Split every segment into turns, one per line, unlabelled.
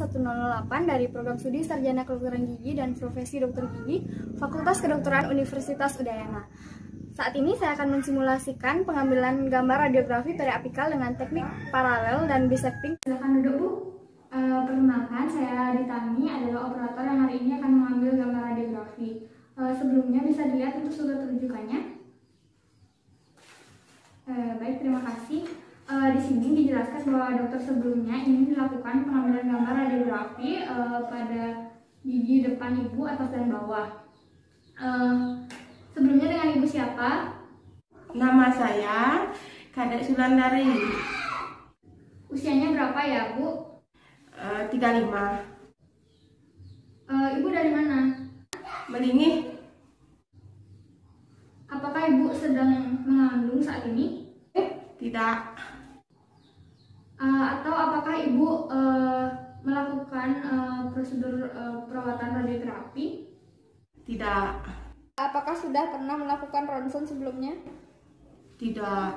108 dari program studi Sarjana Kedokteran Gigi dan Profesi Dokter Gigi Fakultas Kedokteran Universitas Udayana. Saat ini saya akan mensimulasikan pengambilan gambar radiografi periapikal dengan teknik paralel dan bisecting. Silakan duduk Bu. E, perkenalkan saya Ditami adalah operator yang hari ini akan mengambil gambar radiografi. E, sebelumnya bisa dilihat untuk sudut rujukannya. E, baik, terima kasih. Eh, di sini dijelaskan bahwa dokter sebelumnya ingin dilakukan pengambilan gambar radiografi uh, pada gigi depan ibu atas dan bawah. Uh, sebelumnya dengan ibu siapa? Nama saya Kadek Sulandari. Usianya berapa ya, Bu? Uh, 35. Uh, ibu dari mana? Melingi. Apakah ibu sedang mengandung saat ini? tidak. Eh, atau apakah ibu uh, melakukan uh, prosedur uh, perawatan radioterapi? Tidak. Apakah sudah pernah melakukan ronsen sebelumnya? Tidak.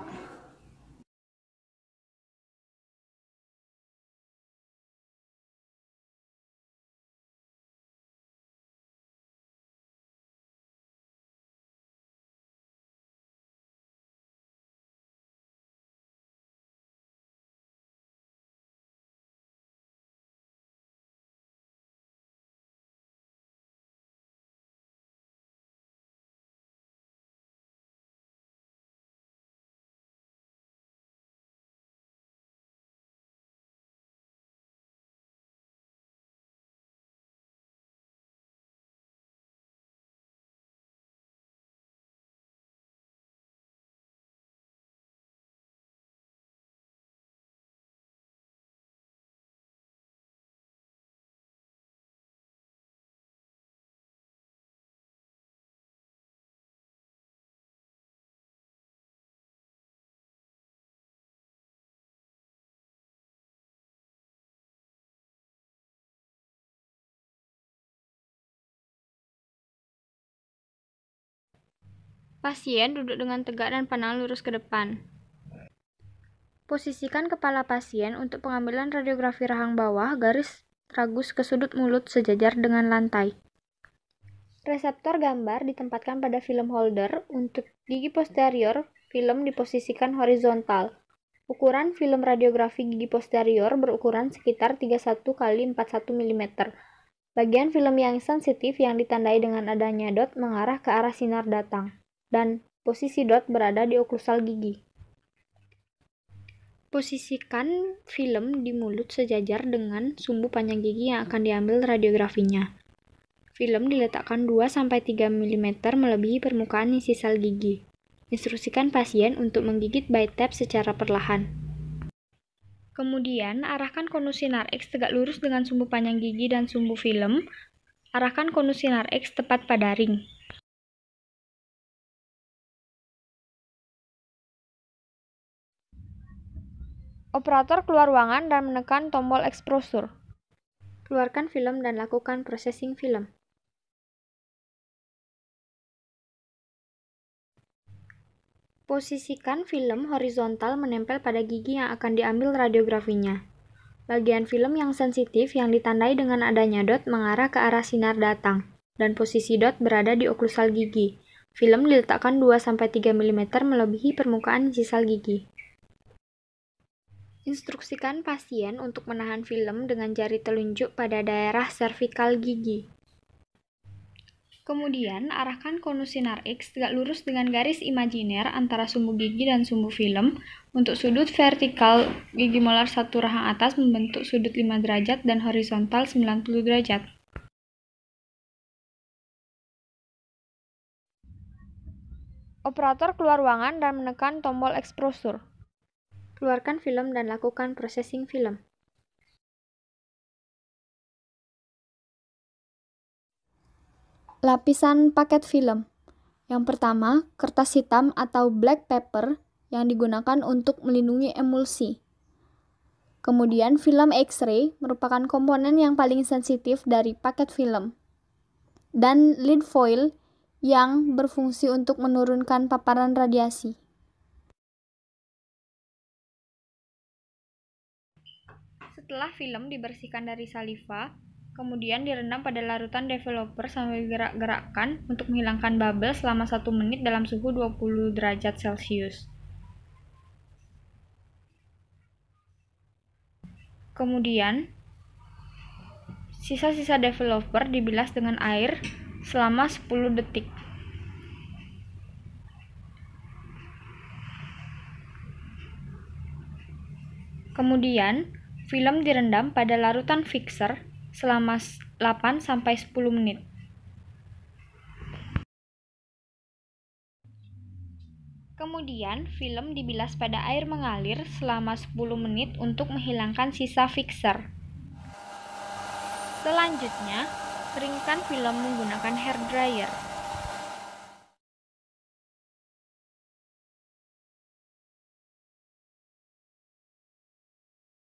Pasien duduk dengan tegak dan pandang lurus ke depan. Posisikan kepala pasien untuk pengambilan radiografi rahang bawah garis tragus ke sudut mulut sejajar dengan lantai. Reseptor gambar ditempatkan pada film holder untuk gigi posterior, film diposisikan horizontal. Ukuran film radiografi gigi posterior berukuran sekitar 31 x 41 mm. Bagian film yang sensitif yang ditandai dengan adanya dot mengarah ke arah sinar datang dan posisi dot berada di oklusal gigi. Posisikan film di mulut sejajar dengan sumbu panjang gigi yang akan diambil radiografinya. Film diletakkan 2-3 mm melebihi permukaan isi gigi. Instruksikan pasien untuk menggigit by tap secara perlahan. Kemudian, arahkan konus sinar X tegak lurus dengan sumbu panjang gigi dan sumbu film. Arahkan konus sinar X tepat pada ring. Operator keluar ruangan dan menekan tombol exposure. Keluarkan film dan lakukan processing film. Posisikan film horizontal menempel pada gigi yang akan diambil radiografinya. Bagian film yang sensitif yang ditandai dengan adanya dot mengarah ke arah sinar datang, dan posisi dot berada di oklusal gigi. Film diletakkan 2-3 mm melebihi permukaan sisal gigi. Instruksikan pasien untuk menahan film dengan jari telunjuk pada daerah cervical gigi. Kemudian, arahkan konus sinar X tegak lurus dengan garis imajiner antara sumbu gigi dan sumbu film untuk sudut vertikal gigi molar satu rahang atas membentuk sudut 5 derajat dan horizontal 90 derajat. Operator keluar ruangan dan menekan tombol eksprosur keluarkan film dan lakukan processing film. Lapisan paket film. Yang pertama, kertas hitam atau black paper yang digunakan untuk melindungi emulsi. Kemudian, film X-ray merupakan komponen yang paling sensitif dari paket film. Dan lead foil yang berfungsi untuk menurunkan paparan radiasi. Setelah film dibersihkan dari saliva, kemudian direndam pada larutan developer sambil gerak-gerakkan untuk menghilangkan bubble selama 1 menit dalam suhu 20 derajat Celcius. Kemudian, sisa-sisa developer dibilas dengan air selama 10 detik. Kemudian, Film direndam pada larutan fixer selama 8-10 menit. Kemudian, film dibilas pada air mengalir selama 10 menit untuk menghilangkan sisa fixer. Selanjutnya, keringkan film menggunakan hair dryer.